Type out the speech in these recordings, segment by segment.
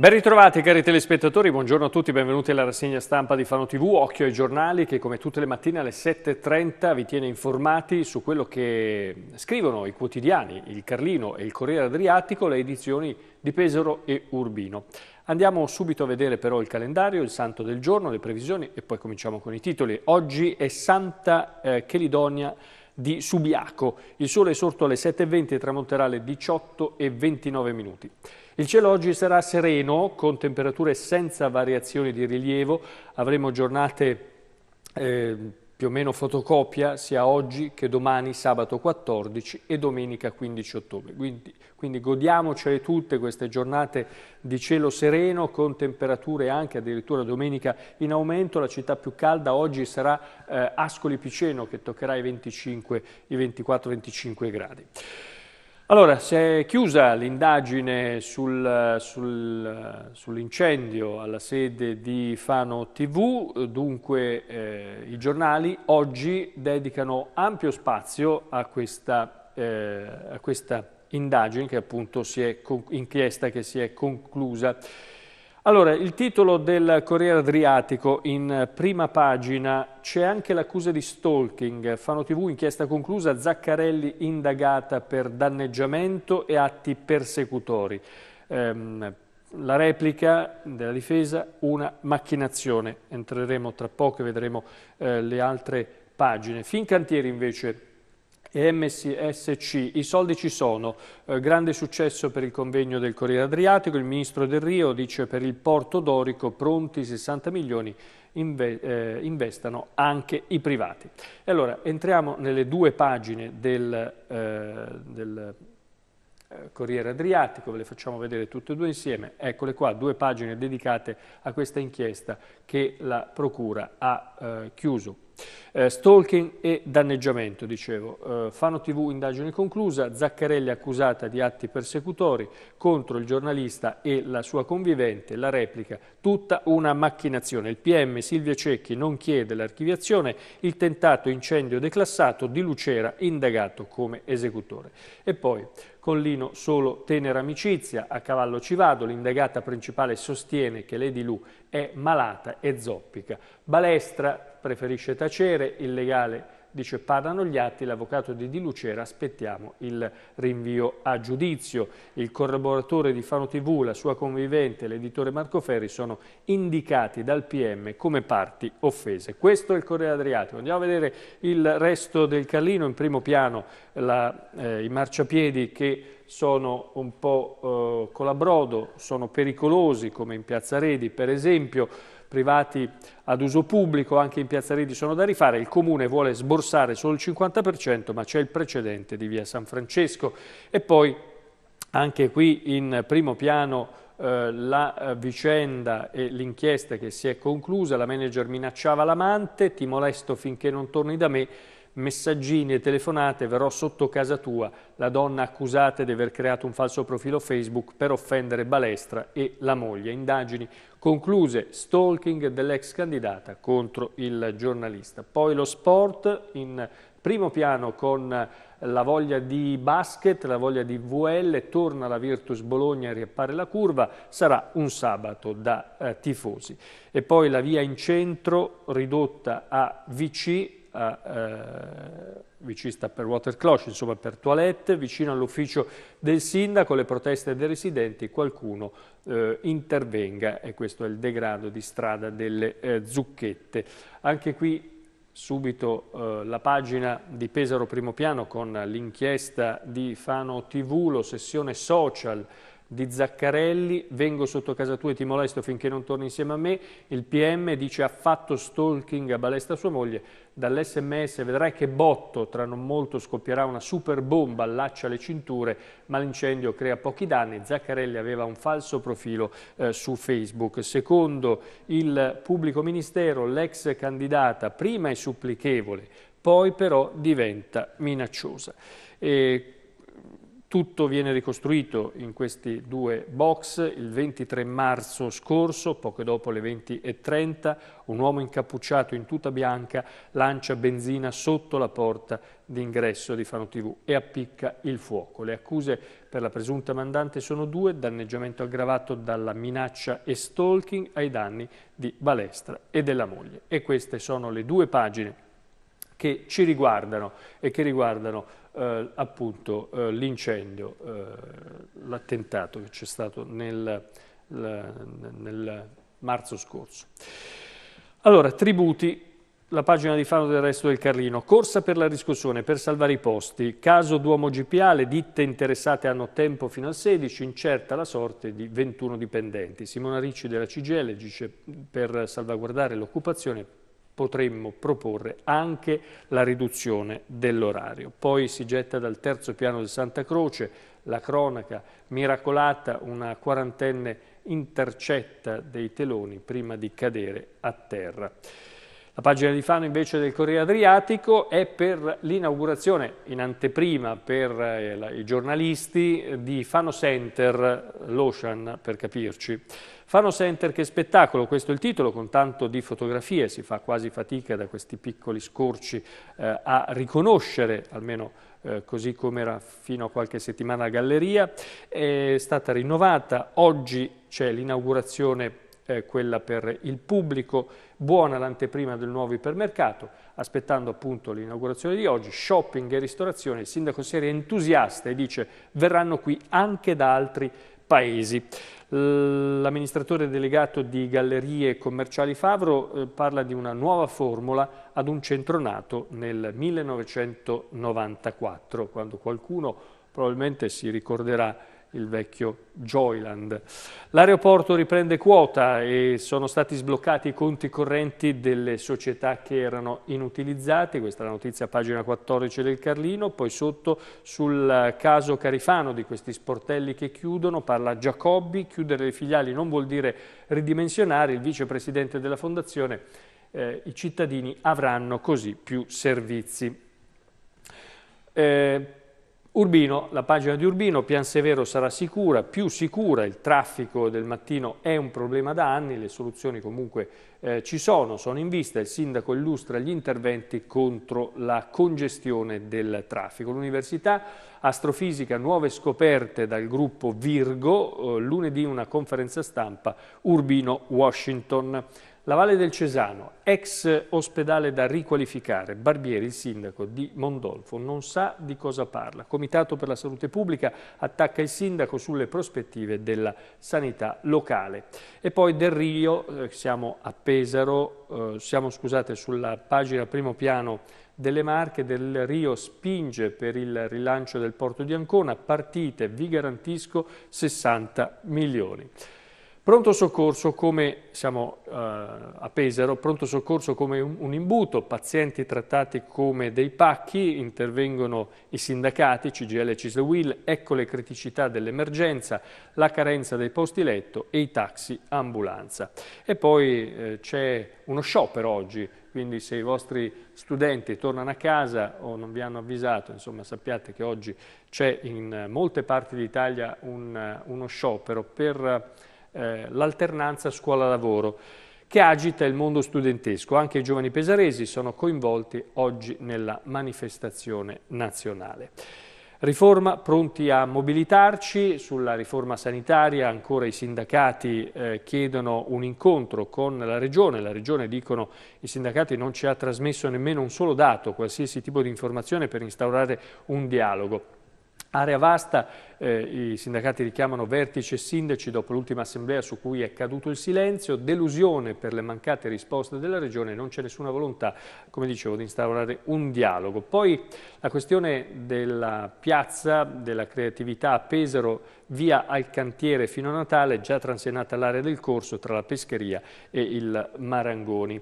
Ben ritrovati cari telespettatori, buongiorno a tutti, benvenuti alla rassegna stampa di Fano TV, Occhio ai giornali che come tutte le mattine alle 7.30 vi tiene informati su quello che scrivono i quotidiani, il Carlino e il Corriere Adriatico, le edizioni di Pesaro e Urbino. Andiamo subito a vedere però il calendario, il santo del giorno, le previsioni e poi cominciamo con i titoli. Oggi è Santa eh, Chelidonia di Subiaco. Il sole è sorto alle 7.20 e tramonterà alle 18.29 minuti. Il cielo oggi sarà sereno, con temperature senza variazioni di rilievo. Avremo giornate... Eh, più o meno fotocopia sia oggi che domani sabato 14 e domenica 15 ottobre. Quindi, quindi godiamocele tutte queste giornate di cielo sereno con temperature anche addirittura domenica in aumento. La città più calda oggi sarà eh, Ascoli Piceno che toccherà i 25, i 24-25 gradi. Allora, si è chiusa l'indagine sul, sul, sull'incendio alla sede di Fano TV, dunque eh, i giornali oggi dedicano ampio spazio a questa, eh, a questa indagine che appunto si è, inchiesta che si è conclusa. Allora, il titolo del Corriere Adriatico in prima pagina c'è anche l'accusa di stalking. Fano TV, inchiesta conclusa, Zaccarelli indagata per danneggiamento e atti persecutori. Ehm, la replica della difesa, una macchinazione. Entreremo tra poco e vedremo eh, le altre pagine. Fincantieri invece e MSC. I soldi ci sono. Eh, grande successo per il convegno del Corriere Adriatico. Il ministro Del Rio dice per il porto dorico pronti 60 milioni inve eh, investano anche i privati. E allora entriamo nelle due pagine del, eh, del eh, Corriere Adriatico, ve le facciamo vedere tutte e due insieme. Eccole qua, due pagine dedicate a questa inchiesta che la Procura ha eh, chiuso. Eh, stalking e danneggiamento, dicevo. Eh, Fano TV indagine conclusa, Zaccarelli accusata di atti persecutori contro il giornalista e la sua convivente, la replica, tutta una macchinazione. Il PM Silvia Cecchi non chiede l'archiviazione, il tentato incendio declassato di Lucera indagato come esecutore. E poi con Lino solo tenera amicizia, a cavallo ci vado, l'indagata principale sostiene che Lady Lu è malata e zoppica. Balestra preferisce tacere, il legale dice parlano gli atti, l'avvocato di Di Lucera aspettiamo il rinvio a giudizio. Il collaboratore di Fano TV, la sua convivente, l'editore Marco Ferri sono indicati dal PM come parti offese. Questo è il Corriere Adriatico. Andiamo a vedere il resto del Carlino, in primo piano la, eh, i marciapiedi che sono un po' eh, colabrodo, sono pericolosi come in Piazza Redi per esempio, privati ad uso pubblico, anche in Piazza Redi sono da rifare, il Comune vuole sborsare solo il 50% ma c'è il precedente di via San Francesco e poi anche qui in primo piano eh, la eh, vicenda e l'inchiesta che si è conclusa, la manager minacciava l'amante, ti molesto finché non torni da me, messaggini e telefonate, verrò sotto casa tua, la donna accusata di aver creato un falso profilo Facebook per offendere Balestra e la moglie. Indagini concluse, stalking dell'ex candidata contro il giornalista. Poi lo sport in primo piano con la voglia di basket, la voglia di VL, torna la Virtus Bologna e riappare la curva, sarà un sabato da eh, tifosi. E poi la via in centro ridotta a VC, a, eh, vicista per water cloche, insomma per toilette, vicino all'ufficio del sindaco, le proteste dei residenti, qualcuno eh, intervenga e questo è il degrado di strada delle eh, zucchette. Anche qui subito eh, la pagina di Pesaro Primo Piano con l'inchiesta di Fano TV, l'ossessione sessione social di Zaccarelli, vengo sotto casa tua e ti molesto finché non torni insieme a me, il PM dice ha fatto stalking a Balesta sua moglie, dall'SMS vedrai che botto, tra non molto scoppierà una super bomba, allaccia le cinture, ma l'incendio crea pochi danni, Zaccarelli aveva un falso profilo eh, su Facebook. Secondo il pubblico ministero l'ex candidata prima è supplichevole, poi però diventa minacciosa. E tutto viene ricostruito in questi due box il 23 marzo scorso, poco dopo le 20.30, un uomo incappucciato in tuta bianca lancia benzina sotto la porta d'ingresso di Fano TV e appicca il fuoco. Le accuse per la presunta mandante sono due, danneggiamento aggravato dalla minaccia e stalking ai danni di Balestra e della moglie. E queste sono le due pagine che ci riguardano e che riguardano eh, appunto eh, l'incendio, eh, l'attentato che c'è stato nel, la, nel marzo scorso. Allora, tributi, la pagina di Fano del resto del Carlino. Corsa per la riscossione, per salvare i posti. Caso Duomo GPA, le ditte interessate hanno tempo fino al 16, incerta la sorte di 21 dipendenti. Simona Ricci della CGL dice per salvaguardare l'occupazione potremmo proporre anche la riduzione dell'orario. Poi si getta dal terzo piano del Santa Croce la cronaca miracolata, una quarantenne intercetta dei teloni prima di cadere a terra. La pagina di Fano invece del Corriere Adriatico è per l'inaugurazione in anteprima per eh, i giornalisti eh, di Fano Center, l'Ocean per capirci. Fano Center che spettacolo, questo è il titolo, con tanto di fotografie, si fa quasi fatica da questi piccoli scorci eh, a riconoscere, almeno eh, così come era fino a qualche settimana la galleria, è stata rinnovata, oggi c'è l'inaugurazione eh, quella per il pubblico, buona l'anteprima del nuovo ipermercato, aspettando appunto l'inaugurazione di oggi, shopping e ristorazione, il sindaco Seri è entusiasta e dice verranno qui anche da altri paesi. L'amministratore delegato di Gallerie Commerciali Favro eh, parla di una nuova formula ad un centro nato nel 1994, quando qualcuno probabilmente si ricorderà il vecchio Joyland. L'aeroporto riprende quota e sono stati sbloccati i conti correnti delle società che erano inutilizzati, questa è la notizia a pagina 14 del Carlino, poi sotto sul caso Carifano di questi sportelli che chiudono parla Giacobbi, chiudere le filiali non vuol dire ridimensionare, il vicepresidente della fondazione eh, i cittadini avranno così più servizi. Eh, Urbino, la pagina di Urbino, Pian Severo sarà sicura, più sicura, il traffico del mattino è un problema da anni, le soluzioni comunque eh, ci sono, sono in vista, il sindaco illustra gli interventi contro la congestione del traffico. L'università astrofisica, nuove scoperte dal gruppo Virgo, eh, lunedì una conferenza stampa Urbino-Washington. La Valle del Cesano, ex ospedale da riqualificare, Barbieri, il sindaco di Mondolfo, non sa di cosa parla. Comitato per la salute pubblica attacca il sindaco sulle prospettive della sanità locale. E poi Del Rio, eh, siamo a Pesaro, eh, siamo scusate sulla pagina primo piano delle Marche, Del Rio spinge per il rilancio del porto di Ancona, partite, vi garantisco 60 milioni. Pronto soccorso come, siamo eh, a Pesaro, pronto soccorso come un, un, imbuto, pazienti trattati come dei pacchi, intervengono i sindacati, CGL e Ciswil, ecco le criticità dell'emergenza, la carenza dei posti letto e i taxi ambulanza. E poi eh, c'è uno sciopero oggi, quindi se i vostri studenti tornano a casa o non vi hanno avvisato, insomma sappiate che oggi c'è in molte parti d'Italia un, uno sciopero per eh, l'alternanza scuola-lavoro che agita il mondo studentesco. Anche i giovani pesaresi sono coinvolti oggi nella manifestazione nazionale. Riforma, pronti a mobilitarci, sulla riforma sanitaria ancora i sindacati eh, chiedono un incontro con la Regione, la Regione dicono i sindacati non ci ha trasmesso nemmeno un solo dato, qualsiasi tipo di informazione per instaurare un dialogo. Area vasta, eh, i sindacati richiamano vertice sindaci dopo l'ultima assemblea su cui è caduto il silenzio, delusione per le mancate risposte della Regione, non c'è nessuna volontà, come dicevo, di instaurare un dialogo. Poi la questione della piazza, della creatività a Pesaro, via al cantiere fino a Natale, già transennata l'area del corso tra la pescheria e il Marangoni.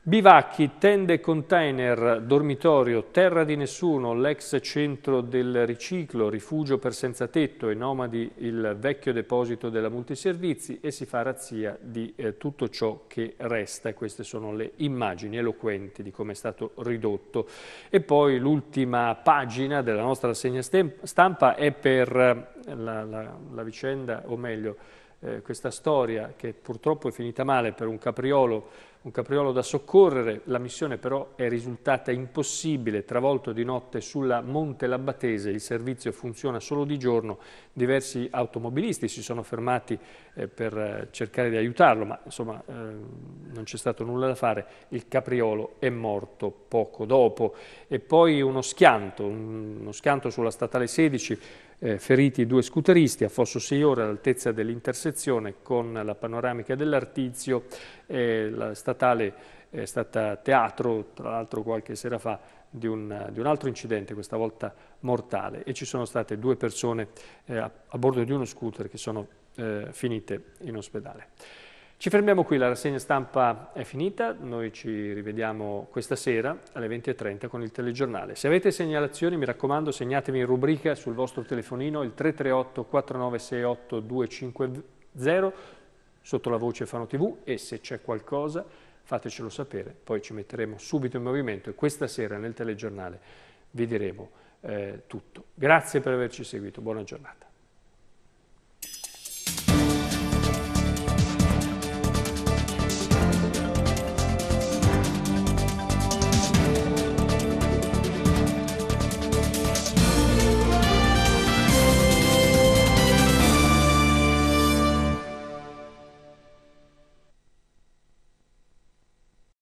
Bivacchi, tende container, dormitorio, terra di nessuno, l'ex centro del riciclo, rifugio per senza tetto e nomadi il vecchio deposito della multiservizi e si fa razzia di eh, tutto ciò che resta. Queste sono le immagini eloquenti di come è stato ridotto. E poi l'ultima pagina della nostra rassegna stampa è per eh, la, la, la vicenda, o meglio, eh, questa storia che purtroppo è finita male per un capriolo un capriolo da soccorrere, la missione però è risultata impossibile, travolto di notte sulla Monte Labbatese, il servizio funziona solo di giorno, diversi automobilisti si sono fermati eh, per eh, cercare di aiutarlo, ma insomma eh, non c'è stato nulla da fare, il capriolo è morto poco dopo. E poi uno schianto, uno schianto sulla statale 16, eh, feriti due scooteristi a Fosso 6 ore all'altezza dell'intersezione con la panoramica dell'Artizio, eh, la statale è stata teatro, tra l'altro qualche sera fa, di un, di un, altro incidente, questa volta mortale, e ci sono state due persone eh, a, a, bordo di uno scooter che sono eh, finite in ospedale. Ci fermiamo qui, la rassegna stampa è finita, noi ci rivediamo questa sera alle 20.30 con il telegiornale. Se avete segnalazioni mi raccomando segnatemi in rubrica sul vostro telefonino il 338 4968 250 sotto la voce Fano TV e se c'è qualcosa fatecelo sapere, poi ci metteremo subito in movimento e questa sera nel telegiornale vi diremo eh, tutto. Grazie per averci seguito, buona giornata.